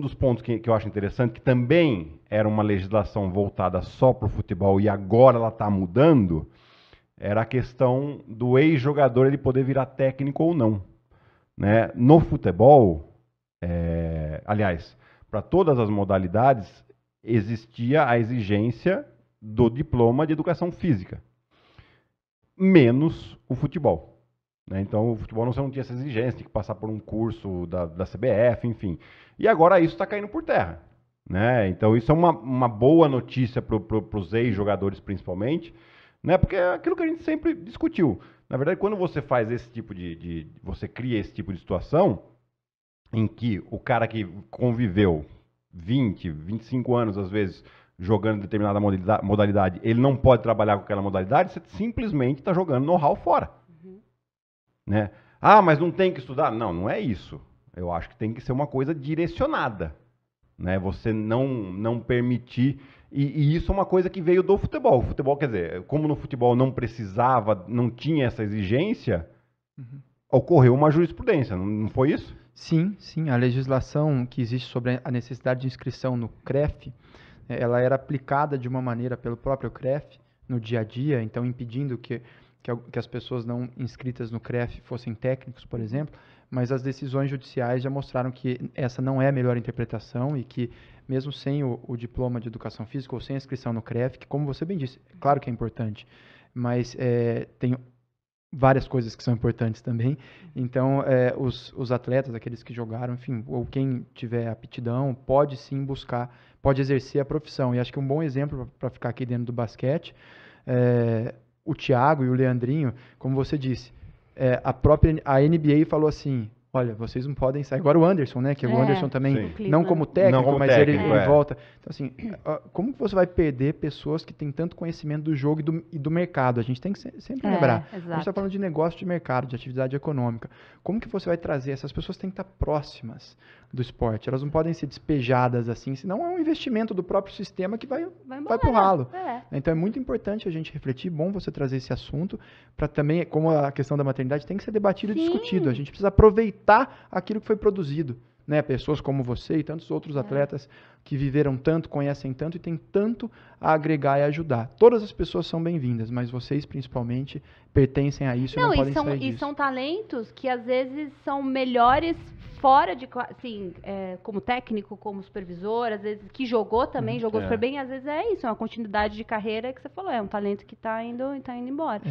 um dos pontos que, que, eu acho interessante, que também era uma legislação voltada só para o futebol e agora ela está mudando, era a questão do ex-jogador ele poder virar técnico ou não. Né? No futebol, é, aliás, para todas as modalidades, existia a exigência do diploma de educação física, menos o futebol. Né? Então, o futebol não, não tinha essa exigência, tinha que passar por um curso da, da CBF, enfim. E agora isso está caindo por terra. Né? Então, isso é uma, uma boa notícia para pro, os ex-jogadores, principalmente, né? porque é aquilo que a gente sempre discutiu. Na verdade, quando você faz esse tipo de, de você cria esse tipo de situação, em que o cara que conviveu 20, 25 anos, às vezes, jogando determinada modalidade, ele não pode trabalhar com aquela modalidade, você simplesmente está jogando know-how fora. Né? Ah, mas não tem que estudar? Não, não é isso. Eu acho que tem que ser uma coisa direcionada. Né? Você não, não permitir. E, e, isso é uma coisa que veio do futebol. O futebol, quer dizer, como no futebol não precisava, não tinha essa exigência, uhum. ocorreu uma jurisprudência, não, não foi isso? Sim, sim. A legislação que existe sobre a necessidade de inscrição no CREF, eh, ela era aplicada de uma maneira pelo próprio CREF no dia a dia, então impedindo que que, que as pessoas não inscritas no CREF fossem técnicos, por exemplo, mas as decisões judiciais já mostraram que essa não é a melhor interpretação e que, mesmo sem o, o diploma de educação física ou sem a inscrição no CREF, que, como você bem disse, claro que é importante, mas é, tem várias coisas que são importantes também. Então, é, os, os atletas, aqueles que jogaram, enfim, ou quem tiver aptidão, pode sim buscar, pode exercer a profissão. E acho que um bom exemplo para ficar aqui dentro do basquete. É, o Thiago e o Leandrinho, como você disse, é, a própria a NBA falou assim: olha, vocês não podem sair. Agora o Anderson, né? Que é, o Anderson também, sim. não como técnico, não como mas técnico, ele, ele é. volta. Então, assim, como você vai perder pessoas que têm tanto conhecimento do jogo e do, e do mercado? A gente tem que sempre é, lembrar. Exato. A gente está falando de negócio de mercado, de atividade econômica. Como que você vai trazer? Essas pessoas têm que estar próximas do esporte. Elas não podem ser despejadas assim, senão é um investimento do próprio sistema que vai, vai, embora, vai ralo. Né? É. Então é muito importante a gente refletir, bom você trazer esse assunto, para também, como a questão da maternidade tem que ser debatido Sim. e discutido. A gente precisa aproveitar aproveitar aquilo que foi produzido. Né? Pessoas como você e tantos outros é. atletas que viveram tanto, conhecem tanto e têm tanto a agregar e ajudar. Todas as pessoas são bem-vindas, mas vocês principalmente pertencem a isso não, e não e podem são, sair disso. E são talentos que às vezes são melhores fora de, assim, é, como técnico, como supervisor, às vezes que jogou também, hum, jogou é. super bem, às vezes é isso, é uma continuidade de carreira que você falou, é um talento que está indo, tá indo embora. É.